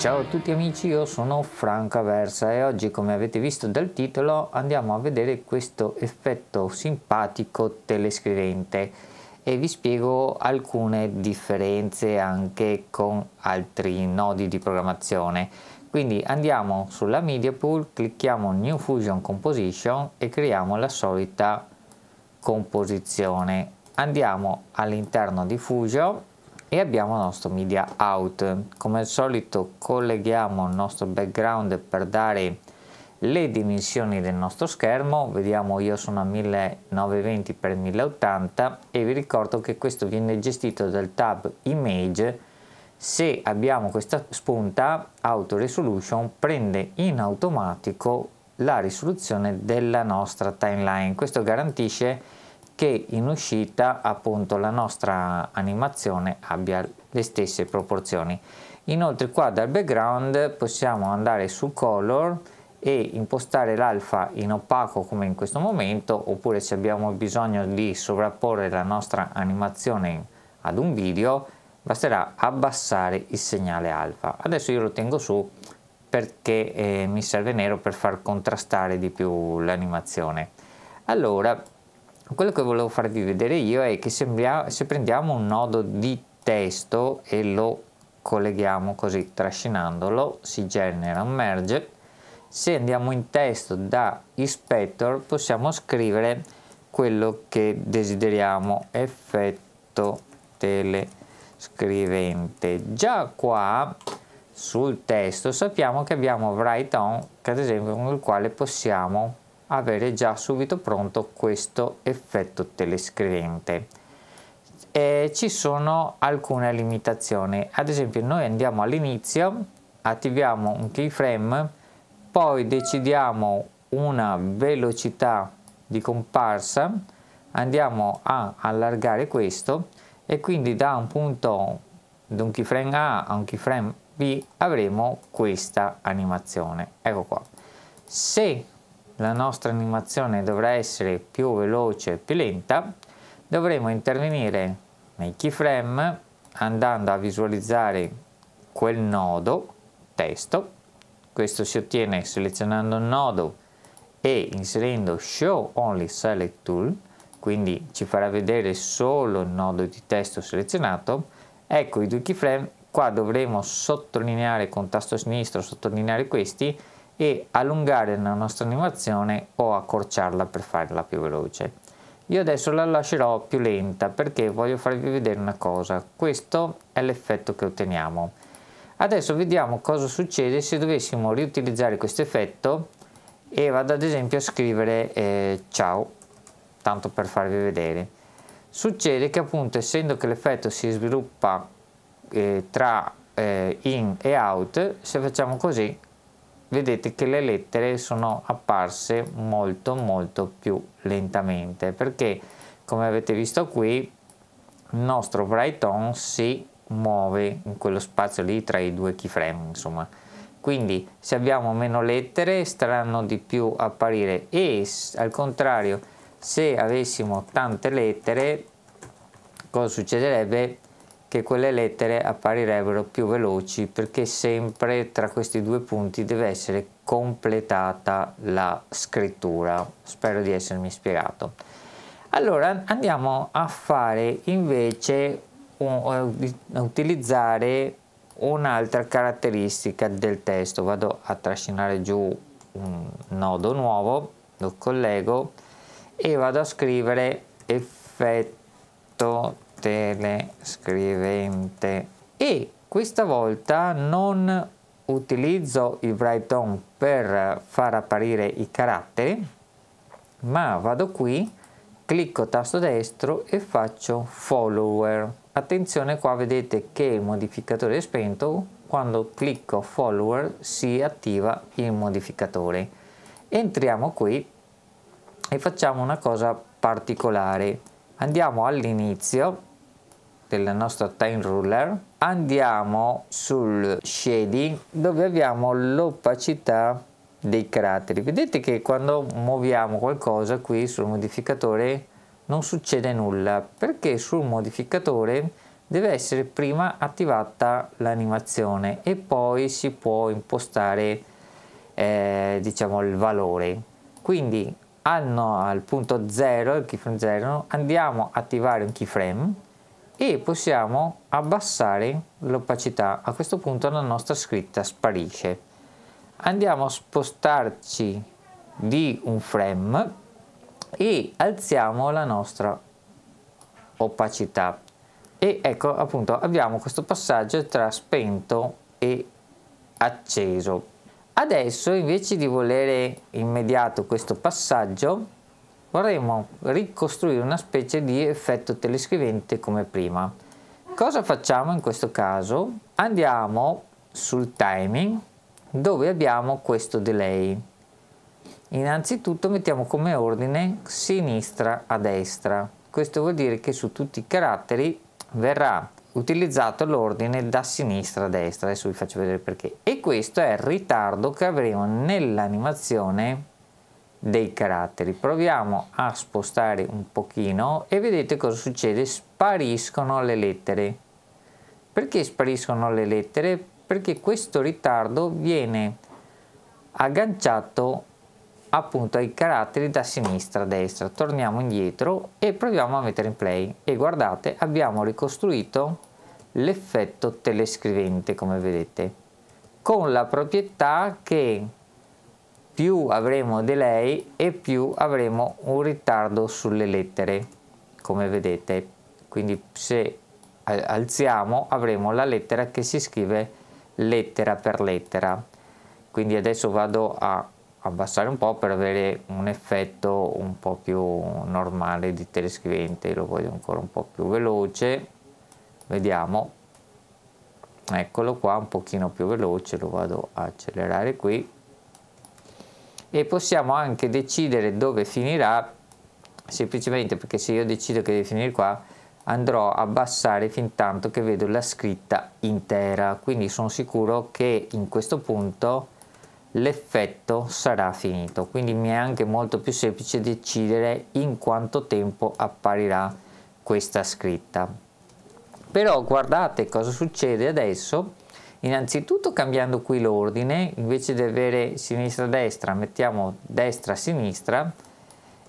Ciao a tutti amici, io sono Franco Aversa e oggi come avete visto dal titolo andiamo a vedere questo effetto simpatico telescrivente e vi spiego alcune differenze anche con altri nodi di programmazione. Quindi andiamo sulla media pool, clicchiamo new fusion composition e creiamo la solita composizione. Andiamo all'interno di fusion e abbiamo il nostro media out come al solito colleghiamo il nostro background per dare le dimensioni del nostro schermo vediamo io sono a 1920 x 1080 e vi ricordo che questo viene gestito dal tab image se abbiamo questa spunta auto resolution prende in automatico la risoluzione della nostra timeline questo garantisce che in uscita appunto la nostra animazione abbia le stesse proporzioni inoltre qua dal background possiamo andare su color e impostare l'alfa in opaco come in questo momento oppure se abbiamo bisogno di sovrapporre la nostra animazione ad un video basterà abbassare il segnale alfa adesso io lo tengo su perché eh, mi serve nero per far contrastare di più l'animazione allora quello che volevo farvi vedere io è che se prendiamo un nodo di testo e lo colleghiamo così trascinandolo, si genera un merge. Se andiamo in testo da inspector possiamo scrivere quello che desideriamo, effetto telescrivente. Già qua sul testo sappiamo che abbiamo write on, che ad esempio con il quale possiamo avere già subito pronto questo effetto telescrivente. E ci sono alcune limitazioni, ad esempio noi andiamo all'inizio, attiviamo un keyframe, poi decidiamo una velocità di comparsa, andiamo a allargare questo e quindi da un punto da un keyframe A a un keyframe B avremo questa animazione. Ecco qua. Se la nostra animazione dovrà essere più veloce e più lenta, dovremo intervenire nei keyframe andando a visualizzare quel nodo testo. Questo si ottiene selezionando il nodo e inserendo Show Only Select Tool, quindi ci farà vedere solo il nodo di testo selezionato. Ecco i due keyframe, qua dovremo sottolineare con tasto sinistro, sottolineare questi e allungare la nostra animazione o accorciarla per farla più veloce. Io adesso la lascerò più lenta perché voglio farvi vedere una cosa, questo è l'effetto che otteniamo. Adesso vediamo cosa succede se dovessimo riutilizzare questo effetto e vado ad esempio a scrivere eh, ciao, tanto per farvi vedere. Succede che appunto essendo che l'effetto si sviluppa eh, tra eh, in e out, se facciamo così vedete che le lettere sono apparse molto molto più lentamente perché come avete visto qui il nostro Brighton si muove in quello spazio lì tra i due keyframe insomma quindi se abbiamo meno lettere staranno di più apparire e al contrario se avessimo tante lettere cosa succederebbe che quelle lettere apparirebbero più veloci perché sempre tra questi due punti deve essere completata la scrittura. Spero di essermi spiegato. Allora andiamo a fare invece eh, a utilizzare un'altra caratteristica del testo. Vado a trascinare giù un nodo nuovo, lo collego e vado a scrivere effetto scrivente e questa volta non utilizzo il Brighton per far apparire i caratteri ma vado qui clicco tasto destro e faccio follower attenzione qua vedete che il modificatore è spento quando clicco follower si attiva il modificatore entriamo qui e facciamo una cosa particolare andiamo all'inizio della nostra time ruler andiamo sul shading dove abbiamo l'opacità dei caratteri vedete che quando muoviamo qualcosa qui sul modificatore non succede nulla perché sul modificatore deve essere prima attivata l'animazione e poi si può impostare eh, diciamo il valore quindi al, no, al punto 0 il keyframe 0 andiamo a attivare un keyframe e possiamo abbassare l'opacità. A questo punto la nostra scritta sparisce. Andiamo a spostarci di un frame e alziamo la nostra opacità. E ecco appunto abbiamo questo passaggio tra spento e acceso. Adesso invece di volere immediato questo passaggio vorremmo ricostruire una specie di effetto telescrivente come prima. Cosa facciamo in questo caso? Andiamo sul timing dove abbiamo questo delay. Innanzitutto mettiamo come ordine sinistra a destra. Questo vuol dire che su tutti i caratteri verrà utilizzato l'ordine da sinistra a destra. Adesso vi faccio vedere perché. E questo è il ritardo che avremo nell'animazione dei caratteri proviamo a spostare un pochino e vedete cosa succede spariscono le lettere perché spariscono le lettere perché questo ritardo viene agganciato appunto ai caratteri da sinistra a destra torniamo indietro e proviamo a mettere in play e guardate abbiamo ricostruito l'effetto telescrivente come vedete con la proprietà che più avremo delay e più avremo un ritardo sulle lettere come vedete quindi se alziamo avremo la lettera che si scrive lettera per lettera quindi adesso vado a abbassare un po' per avere un effetto un po' più normale di telescrivente lo voglio ancora un po' più veloce vediamo eccolo qua un pochino più veloce lo vado a accelerare qui e possiamo anche decidere dove finirà semplicemente perché se io decido che deve finire qua andrò a abbassare fin tanto che vedo la scritta intera quindi sono sicuro che in questo punto l'effetto sarà finito quindi mi è anche molto più semplice decidere in quanto tempo apparirà questa scritta però guardate cosa succede adesso Innanzitutto cambiando qui l'ordine, invece di avere sinistra-destra mettiamo destra-sinistra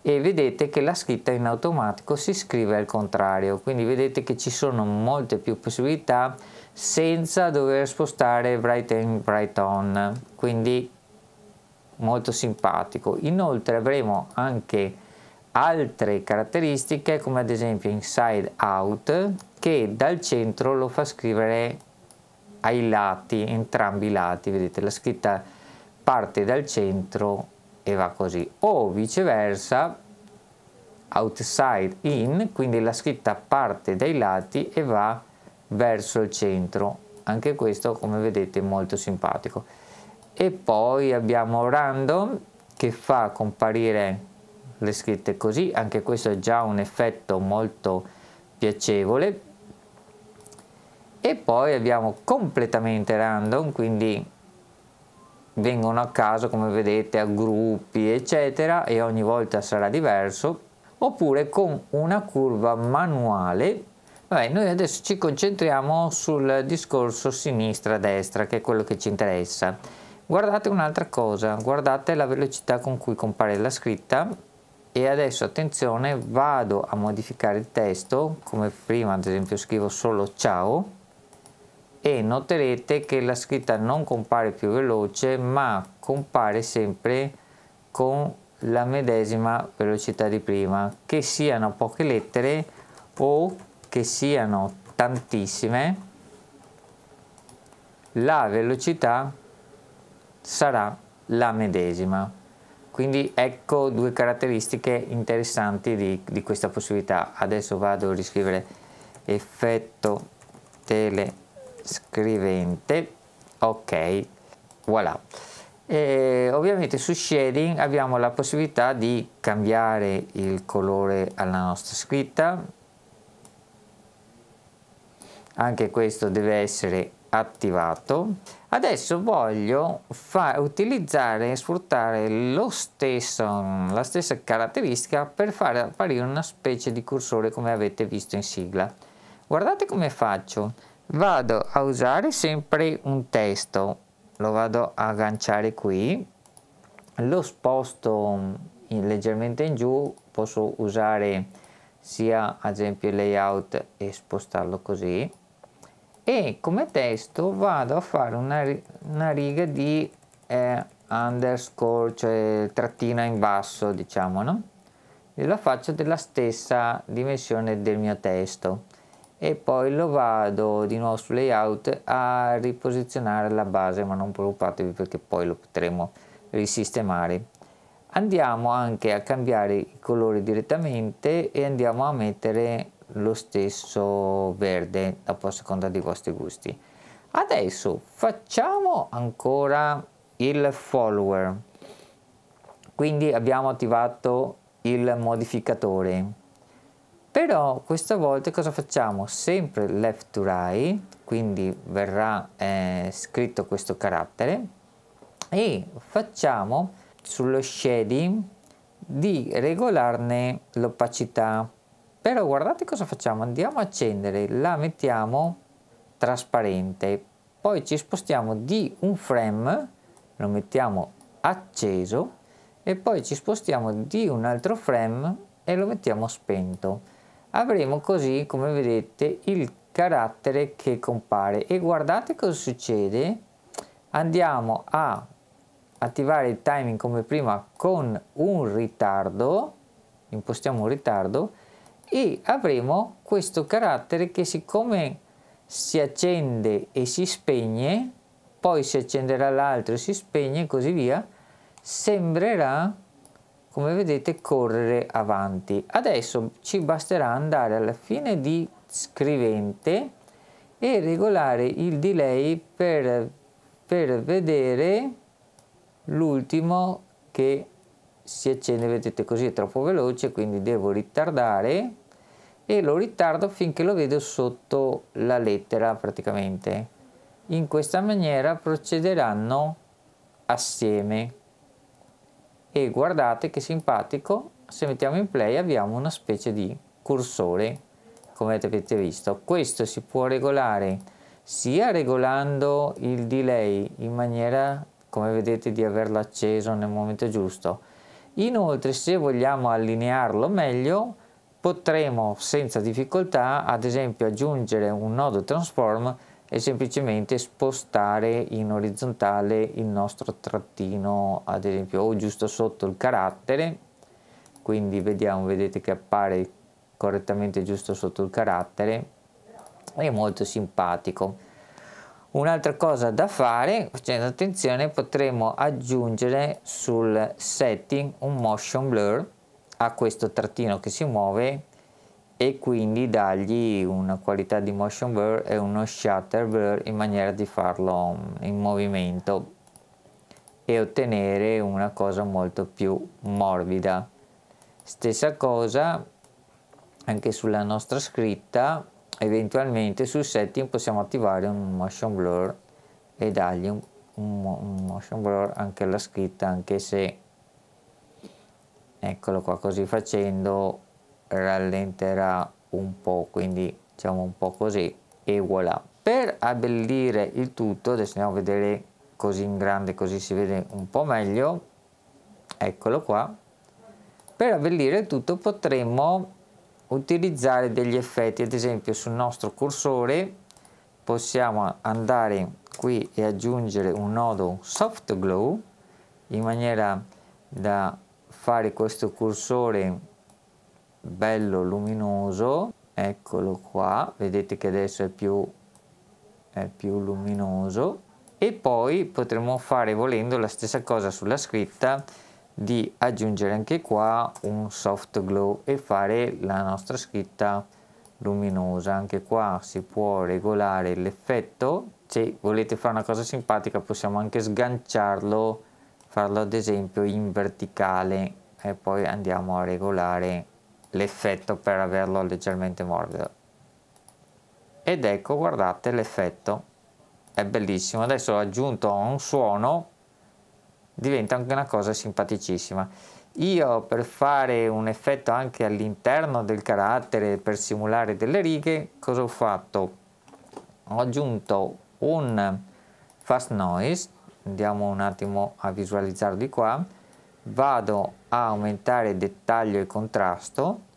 e vedete che la scritta in automatico si scrive al contrario, quindi vedete che ci sono molte più possibilità senza dover spostare bright in, bright on, quindi molto simpatico. Inoltre avremo anche altre caratteristiche come ad esempio inside out che dal centro lo fa scrivere ai lati, entrambi i lati, vedete la scritta parte dal centro e va così, o viceversa outside in, quindi la scritta parte dai lati e va verso il centro, anche questo come vedete molto simpatico. E poi abbiamo random che fa comparire le scritte così, anche questo è già un effetto molto piacevole e poi abbiamo completamente random quindi vengono a caso come vedete a gruppi eccetera e ogni volta sarà diverso oppure con una curva manuale Vabbè, noi adesso ci concentriamo sul discorso sinistra-destra che è quello che ci interessa guardate un'altra cosa guardate la velocità con cui compare la scritta e adesso attenzione vado a modificare il testo come prima ad esempio scrivo solo ciao e noterete che la scritta non compare più veloce ma compare sempre con la medesima velocità di prima che siano poche lettere o che siano tantissime la velocità sarà la medesima quindi ecco due caratteristiche interessanti di, di questa possibilità adesso vado a riscrivere effetto tele scrivente ok voilà e ovviamente su shading abbiamo la possibilità di cambiare il colore alla nostra scritta anche questo deve essere attivato adesso voglio utilizzare e sfruttare lo stesso la stessa caratteristica per fare apparire una specie di cursore come avete visto in sigla guardate come faccio vado a usare sempre un testo lo vado a agganciare qui lo sposto mm, in, leggermente in giù posso usare sia ad esempio il layout e spostarlo così e come testo vado a fare una, una riga di eh, underscore cioè trattina in basso diciamo no e la faccio della stessa dimensione del mio testo e poi lo vado di nuovo su layout a riposizionare la base ma non preoccupatevi perché poi lo potremo risistemare andiamo anche a cambiare i colori direttamente e andiamo a mettere lo stesso verde dopo a seconda dei vostri gusti adesso facciamo ancora il follower quindi abbiamo attivato il modificatore però questa volta cosa facciamo? Sempre left to right, quindi verrà eh, scritto questo carattere e facciamo sullo shading di regolarne l'opacità. Però guardate cosa facciamo, andiamo a accendere, la mettiamo trasparente, poi ci spostiamo di un frame, lo mettiamo acceso e poi ci spostiamo di un altro frame e lo mettiamo spento avremo così come vedete il carattere che compare e guardate cosa succede andiamo a attivare il timing come prima con un ritardo impostiamo un ritardo e avremo questo carattere che siccome si accende e si spegne poi si accenderà l'altro e si spegne e così via sembrerà come vedete correre avanti adesso ci basterà andare alla fine di scrivente e regolare il delay per, per vedere l'ultimo che si accende vedete così è troppo veloce quindi devo ritardare e lo ritardo finché lo vedo sotto la lettera praticamente in questa maniera procederanno assieme e guardate che simpatico se mettiamo in play abbiamo una specie di cursore come avete visto questo si può regolare sia regolando il delay in maniera come vedete di averlo acceso nel momento giusto inoltre se vogliamo allinearlo meglio potremo senza difficoltà ad esempio aggiungere un nodo transform è semplicemente spostare in orizzontale il nostro trattino ad esempio o giusto sotto il carattere quindi vediamo vedete che appare correttamente giusto sotto il carattere è molto simpatico un'altra cosa da fare facendo attenzione potremo aggiungere sul setting un motion blur a questo trattino che si muove e quindi dargli una qualità di motion blur e uno shutter blur in maniera di farlo in movimento e ottenere una cosa molto più morbida stessa cosa anche sulla nostra scritta eventualmente sul setting possiamo attivare un motion blur e dargli un, un, un motion blur anche alla scritta anche se eccolo qua così facendo rallenterà un po', quindi diciamo un po' così e voilà. Per abbellire il tutto, adesso andiamo a vedere così in grande, così si vede un po' meglio, eccolo qua. Per abbellire il tutto potremmo utilizzare degli effetti, ad esempio sul nostro cursore possiamo andare qui e aggiungere un nodo soft glow in maniera da fare questo cursore bello luminoso eccolo qua vedete che adesso è più è più luminoso e poi potremmo fare volendo la stessa cosa sulla scritta di aggiungere anche qua un soft glow e fare la nostra scritta luminosa anche qua si può regolare l'effetto se volete fare una cosa simpatica possiamo anche sganciarlo farlo ad esempio in verticale e poi andiamo a regolare l'effetto per averlo leggermente morbido ed ecco guardate l'effetto è bellissimo adesso ho aggiunto un suono diventa anche una cosa simpaticissima io per fare un effetto anche all'interno del carattere per simulare delle righe cosa ho fatto ho aggiunto un fast noise andiamo un attimo a visualizzarlo di qua vado a aumentare il dettaglio e contrasto,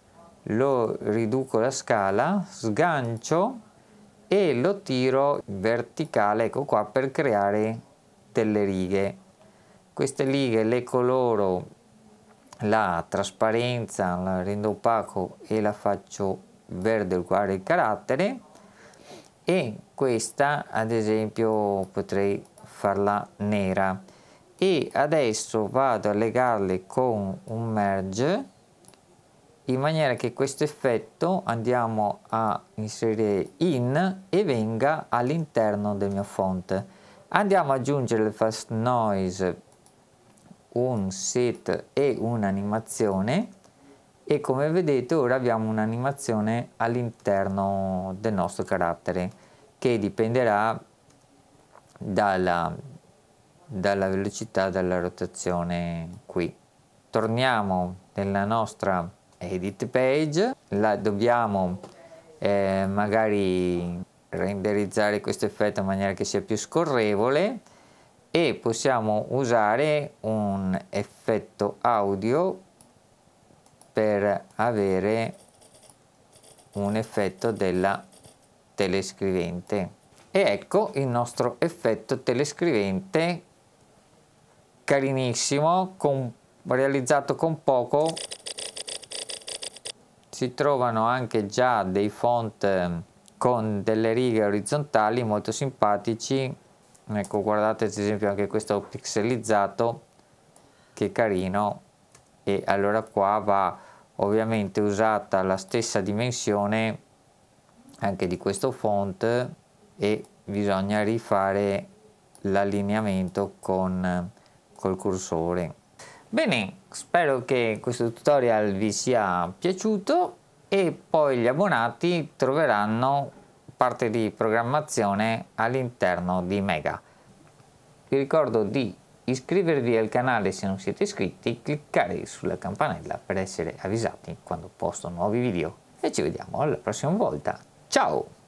lo riduco la scala, sgancio e lo tiro verticale, ecco qua, per creare delle righe. Queste righe le coloro la trasparenza, la rendo opaco e la faccio verde uguale il carattere e questa ad esempio potrei farla nera e adesso vado a legarle con un merge in maniera che questo effetto andiamo a inserire in e venga all'interno del mio font andiamo ad aggiungere il fast noise un set e un'animazione e come vedete ora abbiamo un'animazione all'interno del nostro carattere che dipenderà dalla, dalla velocità della rotazione qui. Torniamo nella nostra edit page, la dobbiamo eh, magari renderizzare questo effetto in maniera che sia più scorrevole e possiamo usare un effetto audio per avere un effetto della telescrivente e ecco il nostro effetto telescrivente carinissimo con, realizzato con poco si trovano anche già dei font ehm, con delle righe orizzontali molto simpatici ecco guardate ad esempio anche questo pixelizzato che carino e allora qua va ovviamente usata la stessa dimensione anche di questo font e bisogna rifare l'allineamento con col cursore. Bene, spero che questo tutorial vi sia piaciuto e poi gli abbonati troveranno parte di programmazione all'interno di Mega. Vi ricordo di iscrivervi al canale se non siete iscritti, cliccare sulla campanella per essere avvisati quando posto nuovi video e ci vediamo alla prossima volta. Ciao!